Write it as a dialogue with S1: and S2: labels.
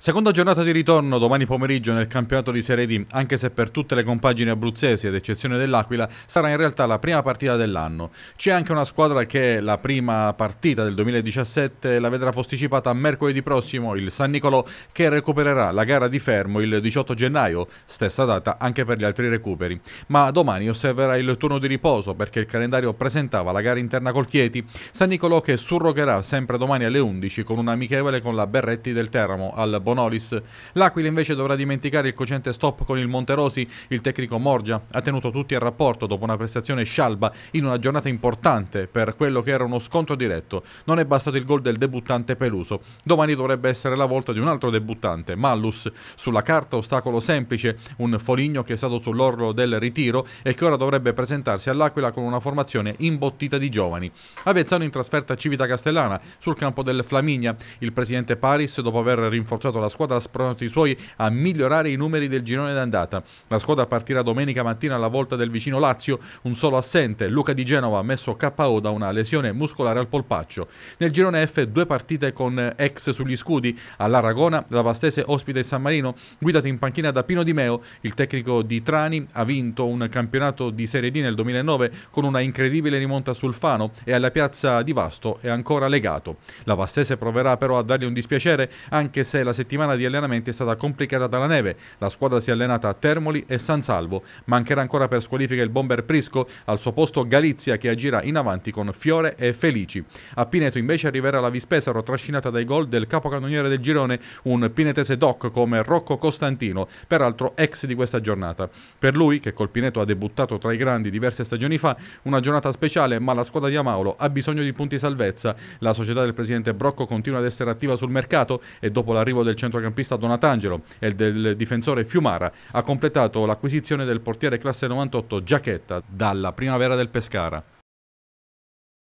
S1: Seconda giornata di ritorno domani pomeriggio nel campionato di Serie D, anche se per tutte le compagini abruzzesi, ad eccezione dell'Aquila, sarà in realtà la prima partita dell'anno. C'è anche una squadra che la prima partita del 2017 la vedrà posticipata a mercoledì prossimo, il San Nicolò, che recupererà la gara di fermo il 18 gennaio, stessa data anche per gli altri recuperi. Ma domani osserverà il turno di riposo perché il calendario presentava la gara interna col Chieti, San Nicolò che surrogherà sempre domani alle 11 con un amichevole con la Berretti del Teramo al Bonolis. L'Aquila invece dovrà dimenticare il cocente stop con il Monterosi, il tecnico Morgia ha tenuto tutti a rapporto dopo una prestazione scialba in una giornata importante per quello che era uno scontro diretto. Non è bastato il gol del debuttante Peluso. Domani dovrebbe essere la volta di un altro debuttante, Mallus. Sulla carta ostacolo semplice, un Foligno che è stato sull'orlo del ritiro e che ora dovrebbe presentarsi all'Aquila con una formazione imbottita di giovani. Avezzano in trasferta a Civita Castellana sul campo del Flaminia. Il presidente Paris, dopo aver rinforzato aiutato la squadra spronato i Suoi a migliorare i numeri del girone d'andata. La squadra partirà domenica mattina alla volta del vicino Lazio, un solo assente, Luca Di Genova messo KO da una lesione muscolare al polpaccio. Nel girone F due partite con ex sugli scudi, all'Aragona la Vastese ospita il San Marino, guidato in panchina da Pino Di Meo, il tecnico di Trani ha vinto un campionato di Serie D nel 2009 con una incredibile rimonta sul Fano e alla piazza di Vasto è ancora legato. La Vastese proverà però a dargli un dispiacere anche se la settimana settimana di allenamenti è stata complicata dalla neve. La squadra si è allenata a Termoli e San Salvo. Mancherà ancora per squalifica il bomber Prisco, al suo posto Galizia che agirà in avanti con Fiore e Felici. A Pineto invece arriverà la Vispesaro trascinata dai gol del capocannoniere del girone, un pinetese doc come Rocco Costantino, peraltro ex di questa giornata. Per lui, che col Pineto ha debuttato tra i grandi diverse stagioni fa, una giornata speciale, ma la squadra di Amaulo ha bisogno di punti salvezza. La società del presidente Brocco continua ad essere attiva sul mercato e dopo l'arrivo del centrocampista Donatangelo e del difensore Fiumara ha completato l'acquisizione del portiere classe 98 Giacchetta dalla primavera del Pescara.